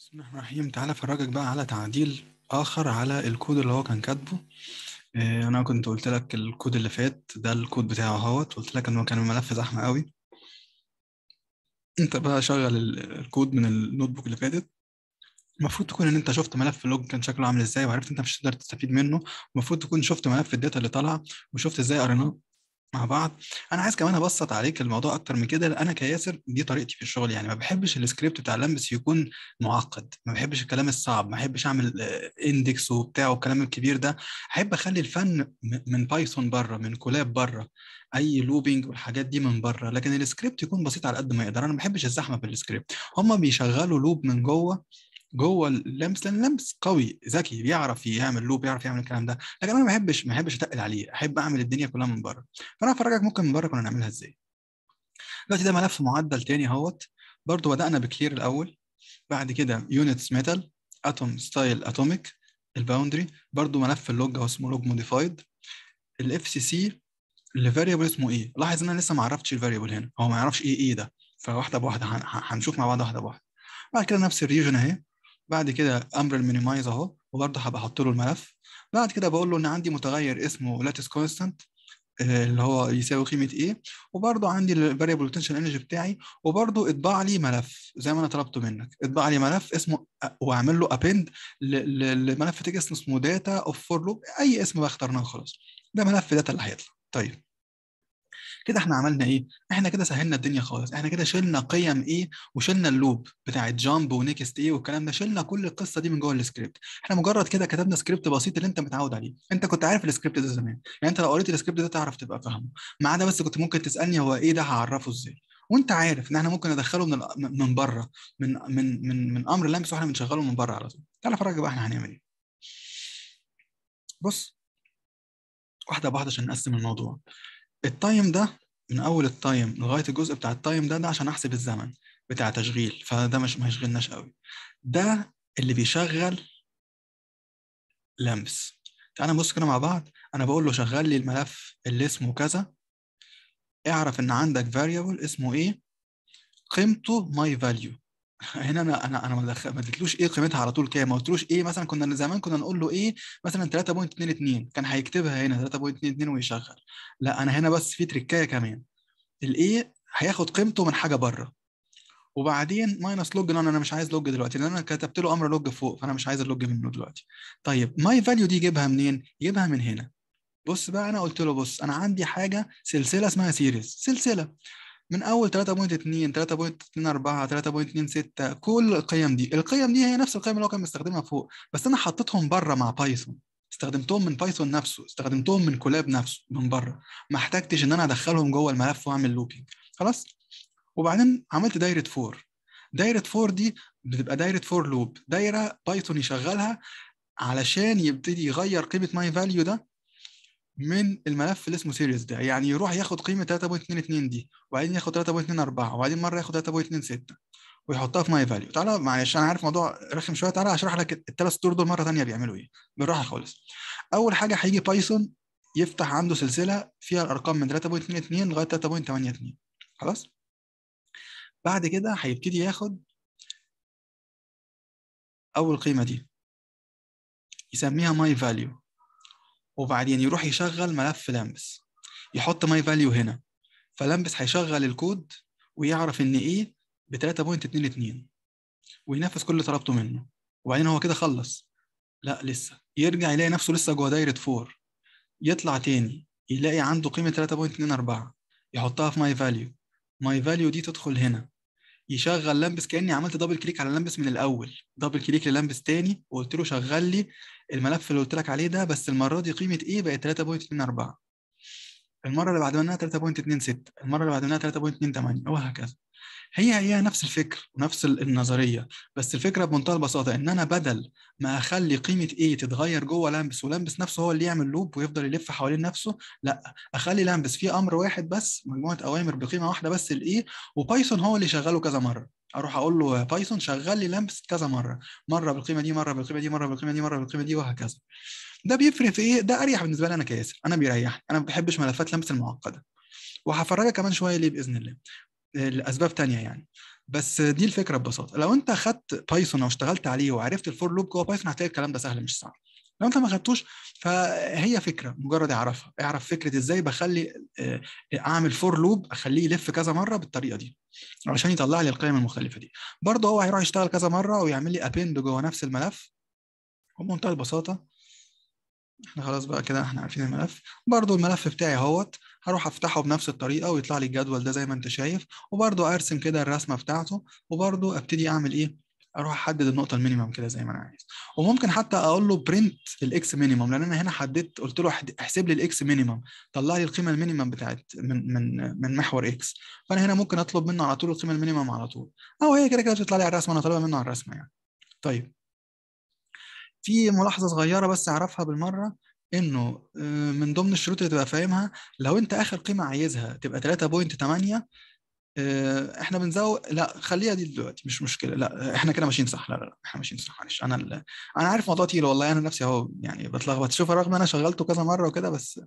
بسم الله الرحمن الرحيم تعالى افرجك بقى على تعديل اخر على الكود اللي هو كان كاتبه إيه انا كنت قلت لك الكود اللي فات ده الكود بتاعه اهوت قلت لك انه كان الملف زحمه قوي انت بقى شغل الكود من النوت بوك اللي فاتت المفروض تكون ان انت شفت ملف لوج كان شكله عامل ازاي وعرفت انت مش هتقدر تستفيد منه المفروض تكون شفت ملف الداتا اللي طالعه وشفت ازاي قريناه مع بعض انا عايز كمان ابسط عليك الموضوع اكتر من كده انا كياسر دي طريقتي في الشغل يعني ما بحبش السكريبت بتاع لمبس يكون معقد ما بحبش الكلام الصعب ما بحبش اعمل اندكس آه، وبتاع والكلام الكبير ده احب اخلي الفن من بايثون بره من كولاب بره اي لوبينج والحاجات دي من بره لكن السكريبت يكون بسيط على قد ما يقدر انا ما بحبش الزحمه في السكريبت هم بيشغلوا لوب من جوه جوه اللمس لان اللمس قوي ذكي بيعرف يعمل لوب بيعرف يعمل الكلام ده لكن انا ما بحبش ما بحبش اتقل عليه احب اعمل الدنيا كلها من بره فانا هفرجك ممكن من بره كنا نعملها ازاي دلوقتي ده ملف معدل تاني اهوت برضو بدانا بكلير الاول بعد كده يونتس ميتال اتوم ستايل اتوميك الباوندري برضو ملف اللوج هو اسمه لوج موديفايد الاف سي سي الفاريبل اسمه ايه لاحظ ان انا لسه ما عرفتش الفاريبل هنا هو ما يعرفش ايه ايه ده فواحده بواحده هنشوف مع بعض واحده بواحده بعد كده نفس الريجن اهي بعد كده امر المينيمايز اهو وبرضه هبقى احط له الملف بعد كده بقول له ان عندي متغير اسمه لاتس آه، كونستانت اللي هو يساوي قيمه ايه وبرضه عندي الفاريبل بوتنشال انرجي بتاعي وبرضه اطبع لي ملف زي ما انا طلبته منك اطبع لي ملف اسمه واعمل له ابند لملف تكست اسمه داتا اوف فور لوب اي اسم بقى اخترناه خلاص ده ملف داتا اللي هيطلع طيب كده احنا عملنا ايه احنا كده سهلنا الدنيا خالص احنا كده شلنا قيم ايه وشلنا اللوب بتاع جامب ونيكست ايه والكلام ده شلنا كل القصه دي من جوه السكريبت احنا مجرد كده كتبنا سكريبت بسيط اللي انت متعود عليه انت كنت عارف السكريبت ده زمان يعني انت لو قريت السكريبت ده تعرف تبقى فاهمه ما عدا بس كنت ممكن تسالني هو ايه ده هعرفه ازاي وانت عارف ان احنا ممكن ندخله من من بره من من من من امر لامس واحنا بنشغله من بره على طول تعالى اتفرج بقى احنا هنعمل ايه بص واحده بواحده عشان نقسم الموضوع التايم ده من اول التايم لغايه الجزء بتاع التايم ده ده عشان احسب الزمن بتاع تشغيل فده مش ما يشغلناش قوي ده اللي بيشغل لمس تعالى نبص كده مع بعض انا بقول له شغل لي الملف اللي اسمه كذا اعرف ان عندك variable اسمه ايه قيمته my value هنا انا انا انا ما اديتلوش ايه قيمتها على طول كام ما قلتلوش ايه مثلا كنا زمان كنا نقول له ايه مثلا 3.22 كان هيكتبها هنا 3.22 ويشغل لا انا هنا بس في تريكايه كمان الايه هياخد قيمته من حاجه بره وبعدين ماينس لوج انا مش عايز لوج دلوقتي لان انا كتبت له امر لوج فوق فانا مش عايز اللوج منه دلوقتي طيب ماي فاليو دي يجيبها منين يجيبها من هنا بص بقى انا قلت له بص انا عندي حاجه سلسله اسمها سيريز سلسله من اول 3.2 3.24 3.26 كل القيم دي القيم دي هي نفس القيم اللي هو كان مستخدمها فوق بس انا حطيتهم بره مع بايثون استخدمتهم من بايثون نفسه استخدمتهم من كولاب نفسه من بره ما احتجتش ان انا ادخلهم جوه الملف واعمل لوبينج خلاص وبعدين عملت دايره فور دايره فور دي بتبقى دايره فور لوب دايره بايثون يشغلها علشان يبتدي يغير قيمه ماي فاليو ده من الملف اللي اسمه سيريز ده يعني يروح ياخد قيمه 3.22 دي وبعدين ياخد 3.24 وبعدين مره ياخد 3.26 ويحطها في ماي فاليو تعالى معلش انا عارف موضوع رخم شويه تعالى اشرح لك الثلاث سطور دول مره ثانيه بيعملوا ايه بالراحه خالص اول حاجه هيجي بايثون يفتح عنده سلسله فيها الارقام من 3.22 لغايه 3.82 خلاص بعد كده هيبتدي ياخد اول قيمه دي يسميها ماي فاليو وبعدين يروح يشغل ملف لامبس يحط ماي فاليو هنا فلامبس هيشغل الكود ويعرف ان ايه ب 3.22 وينفذ كل طلبته منه وبعدين هو كده خلص لا لسه يرجع يلاقي نفسه لسه جوه دايره 4 يطلع تاني يلاقي عنده قيمه 3.24 يحطها في ماي فاليو ماي فاليو دي تدخل هنا يشغل لامبس كاني عملت دبل كليك على لامبس من الاول دبل كليك للامبس تاني وقلت له شغل لي الملف اللي قلت لك عليه ده بس المره دي قيمه ايه بقت 3.24 المره اللي بعد منها 3.26 المره اللي بعد منها 3.28 وهكذا هي هي نفس الفكر ونفس النظريه بس الفكره بمنتهى البساطه ان انا بدل ما اخلي قيمه ايه تتغير جوه لامبس ولامبس نفسه هو اللي يعمل لوب ويفضل يلف حوالين نفسه لا اخلي لامبس فيه امر واحد بس مجموعه اوامر بقيمه واحده بس الايه e، وبايثون هو اللي شغله كذا مره اروح اقول له بايثون شغل لي لامبس كذا مره مره بالقيمه دي مره بالقيمه دي مره بالقيمه دي مره بالقيمه دي وهكذا ده بيفرق في ايه ده اريح بالنسبه لي انا كياسر انا بيريحني انا ما بحبش ملفات لمس المعقده وهفرجك كمان شويه ليه باذن الله آه، لاسباب تانية يعني بس دي الفكره ببساطه لو انت خدت بايثون او اشتغلت عليه وعرفت الفور لوب جوه بايثون هتلاقي الكلام ده سهل مش صعب لو انت ما خدتوش فهي فكره مجرد اعرفها اعرف فكره ازاي بخلي آه، اعمل فور لوب اخليه يلف كذا مره بالطريقه دي علشان يطلع لي القيم المختلفه دي برضه هو هيروح يشتغل كذا مره ويعمل لي ابند جوه نفس الملف بمنتهى البساطه احنا خلاص بقى كده احنا عارفين الملف برضو الملف بتاعي اهوت هروح افتحه بنفس الطريقه ويطلع لي الجدول ده زي ما انت شايف وبرضو ارسم كده الرسمه بتاعته وبرضو ابتدي اعمل ايه اروح احدد النقطه المينيمم كده زي ما انا عايز وممكن حتى اقول له برنت الاكس مينيمم لان انا هنا حددت قلت له احسب لي الاكس مينيمم طلع لي القيمه المينيمم بتاعت من من من محور اكس فانا هنا ممكن اطلب منه على طول القيمه المينيمم على طول او هي كده كده بتطلع لي على الرسمه انا طالبها منه على الرسمه يعني طيب في ملاحظه صغيره بس اعرفها بالمره انه آه، من ضمن الشروط اللي تبقى فاهمها لو انت اخر قيمه عايزها تبقى 3.8 آه، احنا بنزود لا خليها دي دلوقتي مش مشكله لا احنا كده ماشيين صح لا لا, لا احنا ماشيين صح معلش انا ال... انا عارف موضوع تقيل والله انا نفسي اهو يعني بتلخبط شوف رغم انا شغلته كذا مره وكده بس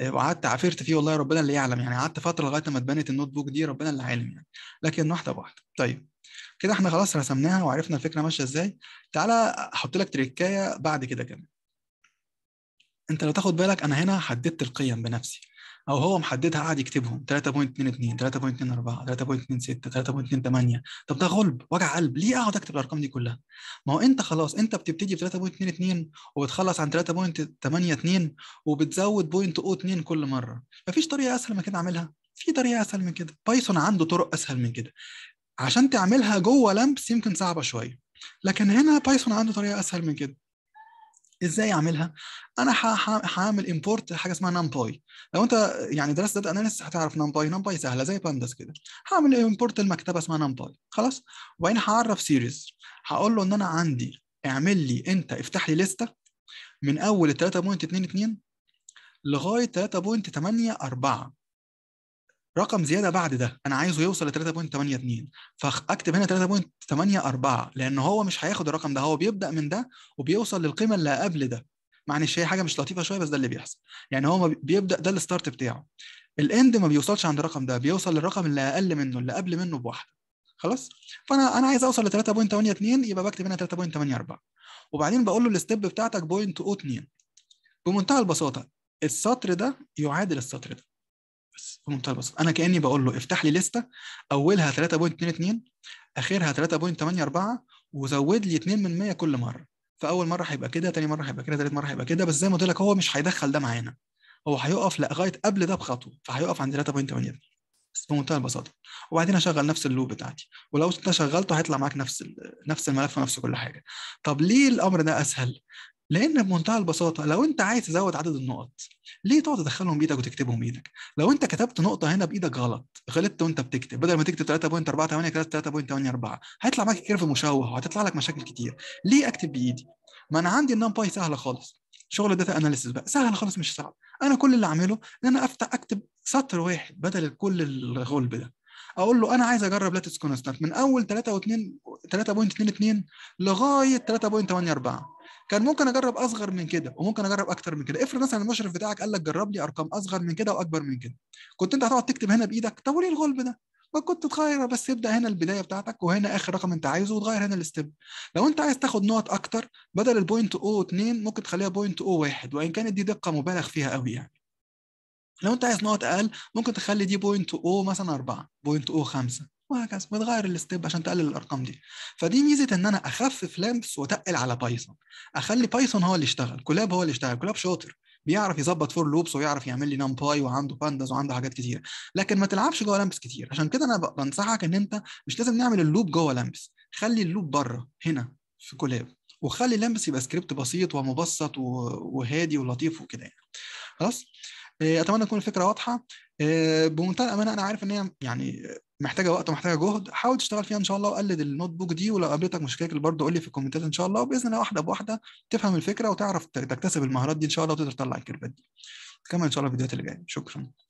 آه، وقعدت عافرت فيه والله ربنا اللي يعلم يعني قعدت فتره لغايه ما اتبنت النوت بوك دي ربنا اللي عالم يعني لكن واحده بواحده طيب كده احنا خلاص رسمناها وعرفنا الفكره ماشيه ازاي تعالى احط لك تريكايه بعد كده كمان انت لو تاخد بالك انا هنا حددت القيم بنفسي او هو محددها قاعد يكتبهم 3.22 3.24 3.26 3.28 طب ده غلب وجع قلب ليه اقعد اكتب الارقام دي كلها ما هو انت خلاص انت بتبتدي ب 3.22 وبتخلص عن 3.82 وبتزود 2 كل مره مفيش طريقه اسهل من كده اعملها في طريقه اسهل من كده بايثون عنده طرق اسهل من كده عشان تعملها جوه لامبس يمكن صعبه شويه لكن هنا بايثون عنده طريقه اسهل من كده ازاي اعملها انا هعمل امبورت حاجه اسمها نمباي لو انت يعني درست داتا اناليسيس هتعرف نمباي نمباي سهله زي بانداس كده هعمل امبورت المكتبه اسمها نمباي خلاص وبعدين هعرف سيريز هقول له ان انا عندي اعمل لي انت افتح لي لسته من اول 3.22 لغايه 3.84 رقم زياده بعد ده انا عايزه يوصل ل 3.82 فاكتب هنا 3.84 لان هو مش هياخد الرقم ده هو بيبدا من ده وبيوصل للقيمه اللي قبل ده معلش هي حاجه مش لطيفه شويه بس ده اللي بيحصل يعني هو بيبدا ده الستارت بتاعه الاند ما بيوصلش عند الرقم ده بيوصل للرقم اللي اقل منه اللي قبل منه بواحده خلاص فانا انا عايز اوصل ل 3.82 يبقى بكتب هنا 3.84 وبعدين بقول له الستيب بتاعتك 0.02 2 بمنتهى البساطه السطر ده يعادل السطر ده بس في منتهى البساطه انا كاني بقول له افتح لي لسته اولها 3.22 اخرها 3.84 وزود لي 2 من 100 كل مره فاول مره هيبقى كده تاني مره هيبقى كده تالت مره هيبقى كده بس زي ما قلت لك هو مش هيدخل ده معانا هو هيقف لغايه قبل ده بخطوه فهيقف عند 3.82 بس بمنتهى البساطه وبعدين هشغل نفس اللوب بتاعتي ولو انت شغلته هيطلع معاك نفس نفس الملف ونفس كل حاجه طب ليه الامر ده اسهل لان بمنتهى البساطه لو انت عايز تزود عدد النقط ليه تقعد تدخلهم بايدك وتكتبهم بايدك لو انت كتبت نقطه هنا بايدك غلط غلطت وانت بتكتب بدل ما تكتب 3.48 كتبت 3.84 هيطلع معاك كيرف مشوه وهتطلع لك مشاكل كتير ليه اكتب بايدي ما انا عندي النمباي سهله خالص شغل الداتا اناليسيس بقى سهل خالص مش صعب انا كل اللي اعمله ان انا افتح اكتب سطر واحد بدل كل الغلب ده اقول له انا عايز اجرب لاتس كونستانت من اول 3.2 3.22 لغايه 3.84 كان ممكن اجرب اصغر من كده وممكن اجرب اكتر من كده افرض مثلا المشرف بتاعك قال لك جرب لي ارقام اصغر من كده واكبر من كده كنت انت هتقعد تكتب هنا بايدك طب وليه الغلب ده ما كنت تغير بس ابدا هنا البدايه بتاعتك وهنا اخر رقم انت عايزه وتغير هنا الستيب لو انت عايز تاخد نقط اكتر بدل البوينت او 2 ممكن تخليها بوينت او 1 وان كانت دي دقه مبالغ فيها قوي يعني لو انت عايز نقط اقل ممكن تخلي دي بوينت او مثلا 4 بوينت او 5 وهكذا بتغير الستيب عشان تقلل الارقام دي فدي ميزه ان انا اخفف لامبس واتقل على بايثون اخلي بايثون هو اللي يشتغل كولاب هو اللي يشتغل كولاب شاطر بيعرف يظبط فور لوبس ويعرف يعمل لي نمباي وعنده بانداز وعنده حاجات كتيره لكن ما تلعبش جوه لامبس كتير عشان كده انا بنصحك ان انت مش لازم نعمل اللوب جوه لامبس خلي اللوب بره هنا في كولاب وخلي لامبس يبقى سكريبت بسيط ومبسط وهادي ولطيف وكده يعني خلاص آه، اتمنى تكون الفكره واضحه آه، بمنتهى الامانه انا عارف ان هي يعني محتاجه وقت ومحتاجه جهد حاول تشتغل فيها ان شاء الله وقلد النوت بوك دي ولو قابلتك مشاكل برضه قول لي في الكومنتات ان شاء الله وباذن الله واحده بواحده تفهم الفكره وتعرف تكتسب المهارات دي ان شاء الله وتقدر تطلع الكيرفات دي كمان ان شاء الله الفيديوهات اللي جايه شكرا